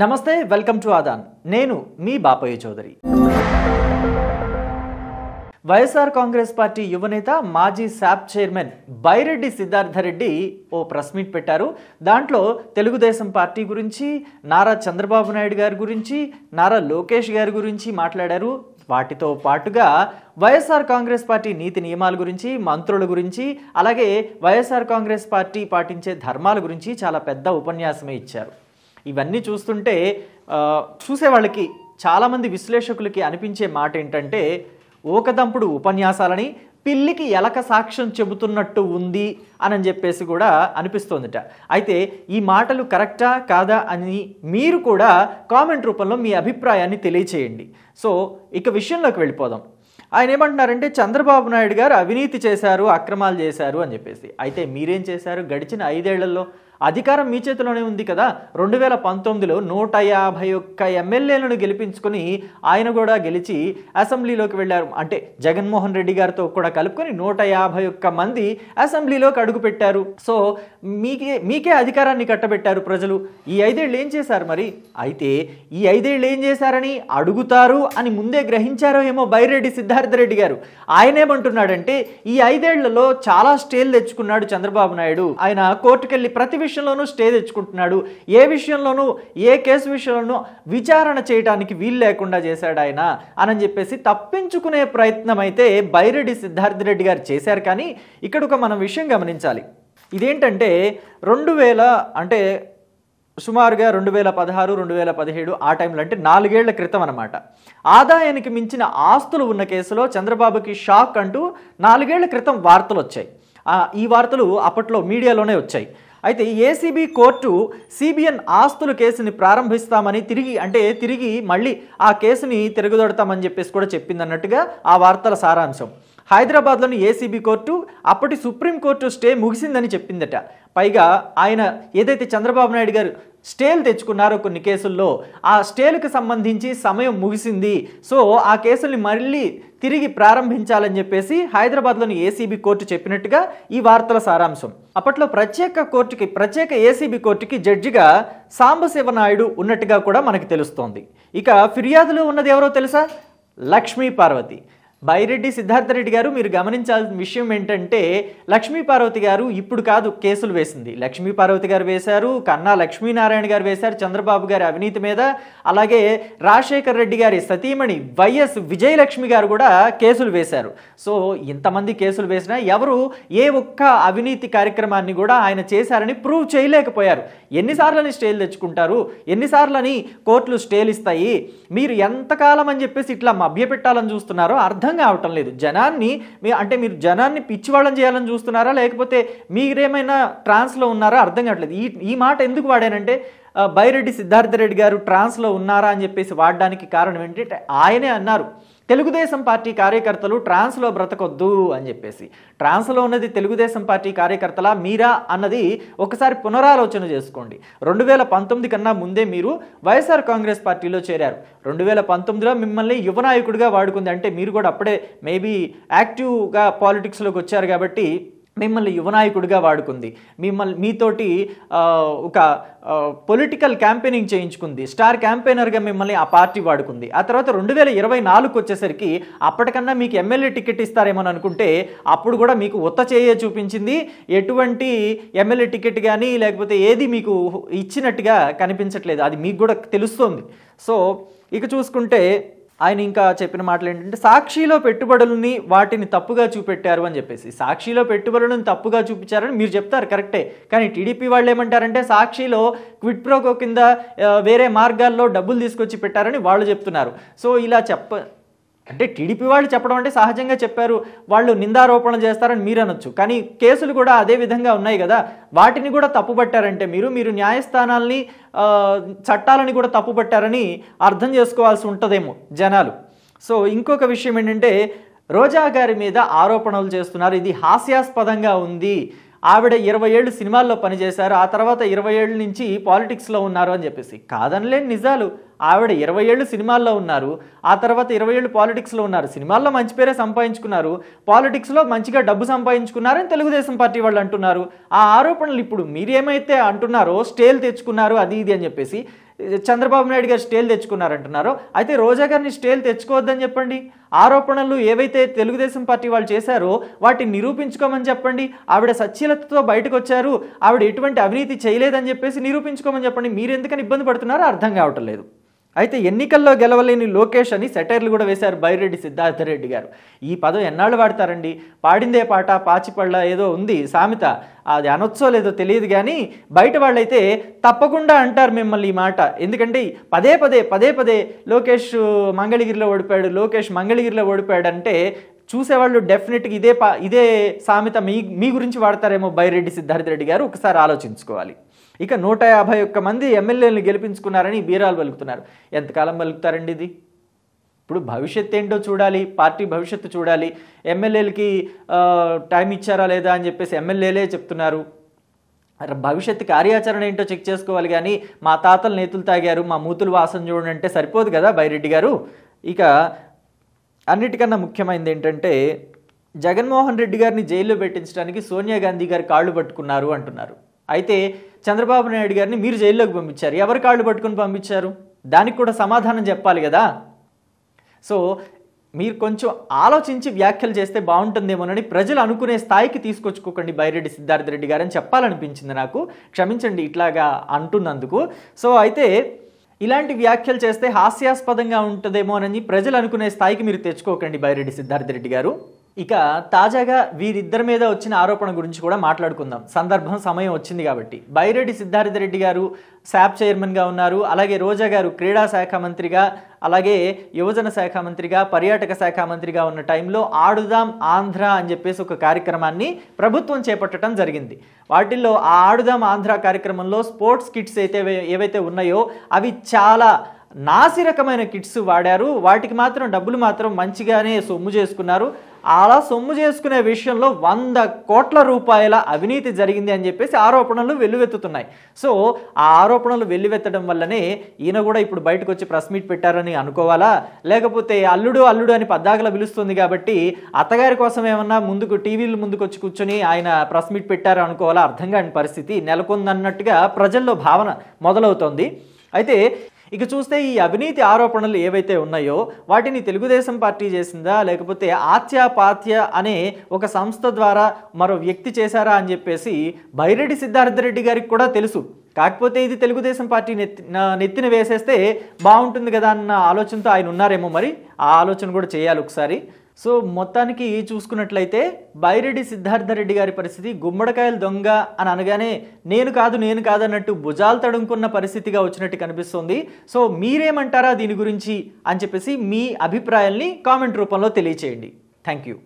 నమస్తే welcome to ఆదాన్ నేను మీ బాపయ్య చౌదరి వైఎస్ఆర్ కాంగ్రెస్ పార్టీ యువనేత మాజీ శాప్ చైర్మన్ బైరెడ్డి సిద్ధార్థరెడ్డి ఓ ప్రెస్ మీట్ పెట్టారు దాంట్లో తెలుగుదేశం పార్టీ గురించి నారా చంద్రబాబు నాయుడు గారి గురించి నారా లోకేష్ గారి గురించి మాట్లాడారు వాటితో పాటుగా వైఎస్ఆర్ కాంగ్రెస్ పార్టీ నీతి నియమాల గురించి మంత్రుల గురించి అలాగే వైఎస్ఆర్ కాంగ్రెస్ పార్టీ పాటించే ధర్మాల గురించి చాలా పెద్ద ఉపన్యాసమే ఇచ్చారు ఇవన్నీ చూస్తుంటే చూసేవాళ్ళకి చాలామంది విశ్లేషకులకి అనిపించే మాట ఏంటంటే ఓకదంపుడు ఉపన్యాసాలని పిల్లికి ఎలక సాక్ష్యం చెబుతున్నట్టు ఉంది అని చెప్పేసి కూడా అనిపిస్తోందిట అయితే ఈ మాటలు కరెక్టా కాదా అని మీరు కూడా కామెంట్ రూపంలో మీ అభిప్రాయాన్ని తెలియచేయండి సో ఇక విషయంలోకి వెళ్ళిపోదాం ఆయన ఏమంటున్నారంటే చంద్రబాబు నాయుడు గారు అవినీతి చేశారు అక్రమాలు చేశారు అని చెప్పేసి అయితే మీరేం చేశారు గడిచిన ఐదేళ్లలో అధికారం మీ చేతిలోనే ఉంది కదా రెండు వేల పంతొమ్మిదిలో నూట యాభై ఒక్క ఎమ్మెల్యేలను గెలిపించుకొని ఆయన కూడా గెలిచి అసెంబ్లీలోకి వెళ్ళారు అంటే జగన్మోహన్ రెడ్డి గారితో కూడా కలుపుకొని నూట యాభై ఒక్క మంది అసెంబ్లీలోకి అడుగుపెట్టారు సో మీకే మీకే అధికారాన్ని కట్టబెట్టారు ప్రజలు ఈ ఐదేళ్ళు ఏం చేశారు మరి అయితే ఈ ఐదేళ్ళు ఏం చేశారని అడుగుతారు అని ముందే గ్రహించారో ఏమో బైరెడ్డి సిద్ధార్థ రెడ్డి గారు ఆయనేమంటున్నాడంటే ఈ ఐదేళ్లలో చాలా స్టేల్ తెచ్చుకున్నాడు చంద్రబాబు నాయుడు ఆయన కోర్టుకెళ్ళి ప్రతి విషయంలోనూ స్టే తెచ్చుకుంటున్నాడు ఏ విషయంలోనూ ఏ కేసు విషయంలోనూ విచారణ చేయడానికి వీలు లేకుండా చేశాడు ఆయన అని చెప్పేసి తప్పించుకునే ప్రయత్నం అయితే బైరెడ్డి సిద్ధార్థ రెడ్డి గారు చేశారు కానీ ఇక్కడ ఒక మనం విషయం గమనించాలి ఇదేంటంటే రెండు వేల అంటే సుమారుగా రెండు వేల పదహారు రెండు వేల పదిహేడు ఆ టైంలో అంటే నాలుగేళ్ల క్రితం అనమాట ఆదాయానికి మించిన ఆస్తులు ఉన్న కేసులో చంద్రబాబుకి షాక్ అంటూ నాలుగేళ్ల క్రితం వార్తలు వచ్చాయి ఈ వార్తలు అప్పట్లో మీడియాలోనే వచ్చాయి అయితే ఏసీబీ కోర్టు సిబిఎన్ ఆస్తుల కేసుని ప్రారంభిస్తామని తిరిగి అంటే తిరిగి మళ్ళీ ఆ కేసుని తిరగదొడతామని చెప్పేసి కూడా చెప్పిందన్నట్టుగా ఆ వార్తల సారాంశం హైదరాబాద్లోని ఏసీబీ కోర్టు అప్పటి సుప్రీంకోర్టు స్టే ముగిసిందని చెప్పిందట పైగా ఆయన ఏదైతే చంద్రబాబు నాయుడు గారు స్టేలు తెచ్చుకున్నారో కొన్ని కేసుల్లో ఆ స్టేలకు సంబంధించి సమయం ముగిసింది సో ఆ కేసుల్ని మళ్ళీ తిరిగి ప్రారంభించాలని చెప్పేసి హైదరాబాద్లోని ఏసీబీ కోర్టు చెప్పినట్టుగా ఈ వార్తల సారాంశం అప్పట్లో ప్రత్యేక కోర్టుకి ప్రత్యేక ఏసీబీ కోర్టుకి జడ్జిగా నాయుడు ఉన్నట్టుగా కూడా మనకు తెలుస్తోంది ఇక ఫిర్యాదులో ఉన్నది ఎవరో తెలుసా లక్ష్మీ పార్వతి బైరెడ్డి సిద్ధార్థరెడ్డి గారు మీరు గమనించాల్సిన విషయం ఏంటంటే లక్ష్మీపార్వతి గారు ఇప్పుడు కాదు కేసులు వేసింది లక్ష్మీపార్వతి గారు వేశారు కన్నా లక్ష్మీనారాయణ గారు వేశారు చంద్రబాబు గారి అవినీతి మీద అలాగే రాజశేఖర్ రెడ్డి గారి సతీమణి వైఎస్ విజయలక్ష్మి గారు కూడా కేసులు వేశారు సో ఇంతమంది కేసులు వేసినా ఎవరు ఏ ఒక్క అవినీతి కార్యక్రమాన్ని కూడా ఆయన చేశారని ప్రూవ్ చేయలేకపోయారు ఎన్నిసార్లని స్టేలు తెచ్చుకుంటారు ఎన్నిసార్లని కోర్టులు స్టేలు ఇస్తాయి మీరు ఎంతకాలం అని చెప్పేసి ఇట్లా మభ్యపెట్టాలని చూస్తున్నారో అర్థం అర్థం కావటం లేదు జనాన్ని మీ అంటే మీరు జనాన్ని పిచ్చివాళ్ళం చేయాలని చూస్తున్నారా లేకపోతే మీరేమైనా ట్రాన్స్లో ఉన్నారా అర్థం కావట్లేదు ఈ ఈ మాట ఎందుకు వాడానంటే బైరెడ్డి సిద్ధార్థ రెడ్డి గారు ట్రాన్స్లో ఉన్నారా అని చెప్పేసి వాడడానికి కారణం ఏంటంటే ఆయనే అన్నారు తెలుగుదేశం పార్టీ కార్యకర్తలు ట్రాన్స్లో బ్రతకొద్దు అని చెప్పేసి ట్రాన్స్లో ఉన్నది తెలుగుదేశం పార్టీ కార్యకర్తల మీరా అన్నది ఒకసారి పునరాలోచన చేసుకోండి రెండు వేల పంతొమ్మిది కన్నా ముందే మీరు వైఎస్ఆర్ కాంగ్రెస్ పార్టీలో చేరారు రెండు వేల పంతొమ్మిదిలో మిమ్మల్ని యువ నాయకుడిగా వాడుకుంది అంటే మీరు కూడా అప్పుడే మేబీ యాక్టివ్గా పాలిటిక్స్లోకి వచ్చారు కాబట్టి మిమ్మల్ని యువనాయకుడిగా వాడుకుంది మిమ్మల్ని మీతోటి ఒక పొలిటికల్ క్యాంపెయినింగ్ చేయించుకుంది స్టార్ క్యాంపెయినర్గా మిమ్మల్ని ఆ పార్టీ వాడుకుంది ఆ తర్వాత రెండు వేల ఇరవై నాలుగు వచ్చేసరికి అప్పటికన్నా మీకు ఎమ్మెల్యే టికెట్ ఇస్తారేమో అనుకుంటే అప్పుడు కూడా మీకు ఉత్త చేయే చూపించింది ఎటువంటి ఎమ్మెల్యే టికెట్ కానీ లేకపోతే ఏది మీకు ఇచ్చినట్టుగా కనిపించట్లేదు అది మీకు కూడా తెలుస్తోంది సో ఇక చూసుకుంటే ఆయన ఇంకా చెప్పిన మాటలు ఏంటంటే సాక్షిలో పెట్టుబడులని వాటిని తప్పుగా చూపెట్టారు అని చెప్పేసి సాక్షిలో పెట్టుబడులను తప్పుగా చూపించారని మీరు చెప్తారు కరెక్టే కానీ టీడీపీ వాళ్ళు ఏమంటారంటే సాక్షిలో క్విట్ ప్రోకో కింద వేరే మార్గాల్లో డబ్బులు తీసుకొచ్చి పెట్టారని వాళ్ళు చెప్తున్నారు సో ఇలా చెప్ప అంటే టీడీపీ వాళ్ళు చెప్పడం అంటే సహజంగా చెప్పారు వాళ్ళు నిందారోపణ చేస్తారని మీరు అనొచ్చు కానీ కేసులు కూడా అదే విధంగా ఉన్నాయి కదా వాటిని కూడా తప్పుపట్టారంటే మీరు మీరు న్యాయస్థానాల్ని చట్టాలని కూడా తప్పుపట్టారని అర్థం చేసుకోవాల్సి ఉంటుందేమో జనాలు సో ఇంకొక విషయం ఏంటంటే రోజా గారి మీద ఆరోపణలు చేస్తున్నారు ఇది హాస్యాస్పదంగా ఉంది ఆవిడ ఇరవై ఏళ్ళు సినిమాల్లో పనిచేశారు ఆ తర్వాత ఇరవై ఏళ్ళు నుంచి పాలిటిక్స్లో ఉన్నారు అని చెప్పేసి కాదనలేని నిజాలు ఆవిడ ఇరవై ఏళ్ళు సినిమాల్లో ఉన్నారు ఆ తర్వాత ఇరవై ఏళ్ళు పాలిటిక్స్లో ఉన్నారు సినిమాల్లో మంచి పేరే సంపాదించుకున్నారు పాలిటిక్స్లో మంచిగా డబ్బు సంపాదించుకున్నారని తెలుగుదేశం పార్టీ వాళ్ళు అంటున్నారు ఆ ఆరోపణలు ఇప్పుడు మీరేమైతే అంటున్నారో స్టేల్ తెచ్చుకున్నారు అది ఇది అని చెప్పేసి చంద్రబాబు నాయుడు గారు స్టేల్ తెచ్చుకున్నారంటున్నారు అయితే రోజా గారిని స్టేల్ తెచ్చుకోవద్దని చెప్పండి ఆరోపణలు ఏవైతే తెలుగుదేశం పార్టీ వాళ్ళు చేశారో వాటిని నిరూపించుకోమని చెప్పండి ఆవిడ సచ్యలతతో బయటకు వచ్చారు ఆవిడ ఎటువంటి అవినీతి చేయలేదని చెప్పేసి నిరూపించుకోమని చెప్పండి మీరు ఎందుకని ఇబ్బంది పడుతున్నారో అర్థం కావటం లేదు అయితే ఎన్నికల్లో గెలవలేని లోకేష్ అని సెటైర్లు కూడా వేశారు బైరెడ్డి సిద్ధార్థరెడ్డి గారు ఈ పదం ఎన్నాళ్ళు వాడతారండి పాడిందే పాట పాచిపళ్ళ ఏదో ఉంది సామెత అది అనొచ్చో లేదో తెలియదు కానీ బయట వాళ్ళైతే తప్పకుండా అంటారు మిమ్మల్ని ఈ మాట ఎందుకంటే పదే పదే పదే పదే లోకేష్ మంగళగిరిలో ఓడిపాడు లోకేష్ మంగళగిరిలో అంటే చూసేవాళ్ళు డెఫినెట్గా ఇదే పా ఇదే సామెత మీ మీ గురించి వాడతారేమో బైరెడ్డి సిద్ధార్థ రెడ్డి గారు ఒకసారి ఆలోచించుకోవాలి ఇక నూట యాభై ఒక్క మంది ఎమ్మెల్యేలను గెలిపించుకున్నారని బీరాలు పలుకుతున్నారు ఎంతకాలం పలుకుతారండి ఇది ఇప్పుడు భవిష్యత్తు ఏంటో చూడాలి పార్టీ భవిష్యత్తు చూడాలి ఎమ్మెల్యేలకి టైం ఇచ్చారా లేదా అని చెప్పేసి ఎమ్మెల్యేలే చెప్తున్నారు భవిష్యత్తు కార్యాచరణ ఏంటో చెక్ చేసుకోవాలి కానీ మా తాతలు నేతులు తాగారు మా మూతులు వాసన చూడండి అంటే సరిపోదు కదా బైరెడ్డి గారు ఇక అన్నిటికన్నా ముఖ్యమైనది ఏంటంటే జగన్మోహన్ రెడ్డి గారిని జైల్లో పెట్టించడానికి సోనియా గాంధీ గారు కాళ్ళు పట్టుకున్నారు అంటున్నారు అయితే చంద్రబాబు నాయుడు గారిని మీరు జైల్లోకి పంపించారు ఎవరి కాళ్ళు పట్టుకుని పంపించారు దానికి కూడా సమాధానం చెప్పాలి కదా సో మీరు కొంచెం ఆలోచించి వ్యాఖ్యలు చేస్తే బాగుంటుందేమోనని ప్రజలు అనుకునే స్థాయికి తీసుకొచ్చుకోకండి బైరెడ్డి సిద్ధార్థ రెడ్డి గారని చెప్పాలనిపించింది నాకు క్షమించండి ఇట్లాగా అంటున్నందుకు సో అయితే ఇలాంటి వ్యాఖ్యలు చేస్తే హాస్యాస్పదంగా ఉంటుందేమోనని ప్రజలు అనుకునే స్థాయికి మీరు తెచ్చుకోకండి బైరెడ్డి సిద్ధార్థ రెడ్డి గారు ఇక తాజాగా వీరిద్దరి మీద వచ్చిన ఆరోపణ గురించి కూడా మాట్లాడుకుందాం సందర్భం సమయం వచ్చింది కాబట్టి బైరెడ్డి సిద్ధార్థ రెడ్డి గారు శాప్ చైర్మన్గా ఉన్నారు అలాగే రోజా గారు క్రీడా శాఖ మంత్రిగా అలాగే యువజన శాఖ మంత్రిగా పర్యాటక శాఖ మంత్రిగా ఉన్న టైంలో ఆడుదాం ఆంధ్ర అని చెప్పేసి ఒక కార్యక్రమాన్ని ప్రభుత్వం చేపట్టడం జరిగింది వాటిల్లో ఆ ఆడుదాం ఆంధ్ర కార్యక్రమంలో స్పోర్ట్స్ కిట్స్ అయితే ఏవైతే ఉన్నాయో అవి చాలా నాసి రకమైన కిట్స్ వాడారు వాటికి మాత్రం డబ్బులు మాత్రం మంచిగానే సొమ్ము చేసుకున్నారు అలా సొమ్ము చేసుకునే విషయంలో వంద కోట్ల రూపాయల అవినీతి జరిగింది అని చెప్పేసి ఆరోపణలు వెల్లువెత్తుతున్నాయి సో ఆ ఆరోపణలు వెల్లువెత్తడం వల్లనే ఈయన కూడా ఇప్పుడు బయటకు వచ్చి ప్రెస్ మీట్ పెట్టారని అనుకోవాలా లేకపోతే అల్లుడు అల్లుడు అని పద్దాకల పిలుస్తుంది కాబట్టి అత్తగారి కోసం ఏమన్నా ముందుకు టీవీలు ముందుకు వచ్చి కూర్చొని ఆయన ప్రెస్ మీట్ పెట్టారు అనుకోవాలా అర్థం కాని పరిస్థితి నెలకొందన్నట్టుగా ప్రజల్లో భావన మొదలవుతోంది అయితే ఇక చూస్తే ఈ అవినీతి ఆరోపణలు ఏవైతే ఉన్నాయో వాటిని తెలుగుదేశం పార్టీ చేసిందా లేకపోతే ఆత్యాపాత్య అనే ఒక సంస్థ ద్వారా మరో వ్యక్తి చేశారా అని చెప్పేసి బైరెడ్డి సిద్ధార్థరెడ్డి గారికి కూడా తెలుసు కాకపోతే ఇది తెలుగుదేశం పార్టీ నెత్తి నెత్తిన వేసేస్తే బాగుంటుంది కదా అన్న ఆలోచనతో ఆయన ఉన్నారేమో మరి ఆ ఆలోచన కూడా చేయాలి ఒకసారి సో మొత్తానికి చూసుకున్నట్లయితే బైరెడ్డి సిద్ధార్థరెడ్డి గారి పరిస్థితి గుమ్మడికాయలు దొంగ అని అనగానే నేను కాదు నేను కాదన్నట్టు భుజాలు తడుముకున్న పరిస్థితిగా వచ్చినట్టు కనిపిస్తోంది సో మీరేమంటారా దీని గురించి అని చెప్పేసి మీ అభిప్రాయాల్ని కామెంట్ రూపంలో తెలియచేయండి థ్యాంక్ యూ